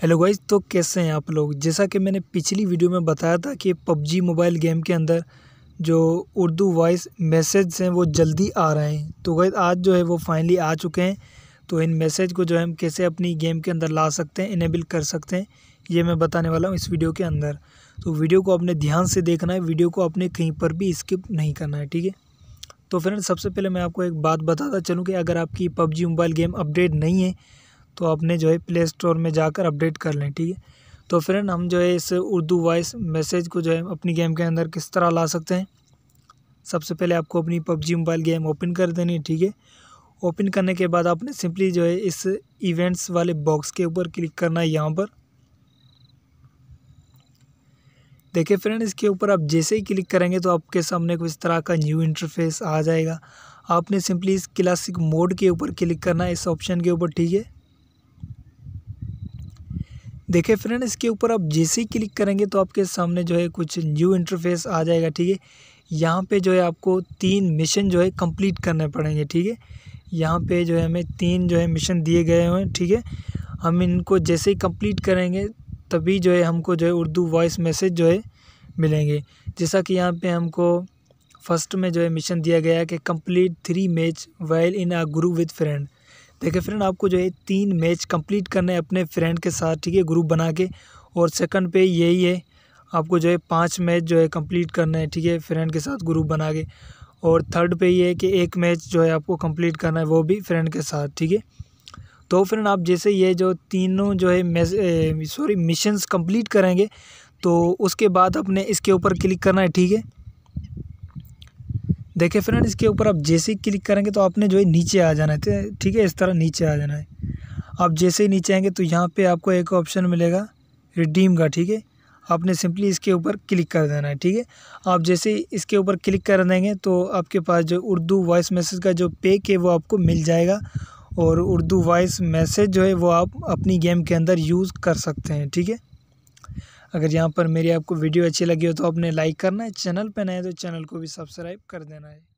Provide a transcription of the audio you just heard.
hello guys तो कैसे हैं आप लोग जैसा कि मैंने पिछली वीडियो में बताया था कि पबजी मोबाइल गेम के अंदर जो उर्दू वॉइस मैसेज हैं वो जल्दी आ रहे हैं तो गाइज आज जो है वो फाइनली आ चुके हैं तो इन मैसेज को जो है हम कैसे अपनी गेम के अंदर ला सकते हैं इनेबल कर सकते हैं ये मैं बताने वाला हूँ इस वीडियो के अंदर तो वीडियो को आपने ध्यान से देखना है वीडियो को आपने कहीं पर भी स्किप नहीं करना है ठीक है तो फ्रेंड सबसे पहले मैं आपको एक बात बताता चलूँ कि अगर आपकी पबजी मोबाइल गेम अपडेट नहीं है तो आपने जो है प्ले स्टोर में जाकर अपडेट कर लें ठीक है तो फ्रेंड हम जो है इस उर्दू वॉइस मैसेज को जो है अपनी गेम के अंदर किस तरह ला सकते हैं सबसे पहले आपको अपनी पबजी मोबाइल गेम ओपन कर देनी है ठीक है ओपन करने के बाद आपने सिंपली जो है इस इवेंट्स वाले बॉक्स के ऊपर क्लिक करना है यहाँ पर देखिए फ्रेंड इसके ऊपर आप जैसे ही क्लिक करेंगे तो आपके सामने कुछ तरह का न्यू इंटरफेस आ जाएगा आपने सिंपली इस क्लासिक मोड के ऊपर क्लिक करना है इस ऑप्शन के ऊपर ठीक है देखिए फ्रेंड इसके ऊपर आप जैसे ही क्लिक करेंगे तो आपके सामने जो है कुछ न्यू इंटरफेस आ जाएगा ठीक है यहाँ पे जो है आपको तीन मिशन जो है कंप्लीट करने पड़ेंगे ठीक है यहाँ पे जो है हमें तीन जो है मिशन दिए गए हुए हैं ठीक है हम इनको जैसे ही कंप्लीट करेंगे तभी जो है हमको जो है उर्दू वॉइस मैसेज जो है मिलेंगे जैसा कि यहाँ पे हमको फर्स्ट में जो है मिशन दिया गया है कि complete three match well in a group with friend देखिए फ्रेंड आपको जो है तीन मैच कंप्लीट करने अपने फ्रेंड के साथ ठीक है ग्रुप बना के और सेकंड पे यही है आपको जो है पांच मैच जो है कंप्लीट करना है ठीक है फ्रेंड के साथ ग्रुप बना के और थर्ड पे ये है कि एक मैच जो है आपको कंप्लीट करना है वो भी फ्रेंड के साथ ठीक है तो फ्रेंड आप जैसे ये जो तीनों जो है सॉरी मिशंस कंप्लीट करेंगे तो उसके बाद आपने इसके ऊपर क्लिक करना है ठीक है देखिए फ्रेंड इसके ऊपर आप जैसे ही क्लिक करेंगे तो आपने जो है नीचे आ जाना है तो ठीक है इस तरह नीचे आ जाना है आप जैसे ही नीचे आएंगे तो यहाँ पे आपको एक ऑप्शन मिलेगा रिडीम का ठीक है आपने सिंपली इसके ऊपर क्लिक कर देना है ठीक है आप जैसे ही इसके ऊपर क्लिक कर देंगे तो आपके पास जो उर्दू वॉइस मैसेज का जो पेक है वो आपको मिल जाएगा और उर्दू वॉइस मैसेज जो है वो आप अपनी गेम के अंदर यूज़ कर सकते हैं ठीक है अगर यहाँ पर मेरी आपको वीडियो अच्छी लगी हो तो आपने लाइक करना है चैनल पर नए तो चैनल को भी सब्सक्राइब कर देना है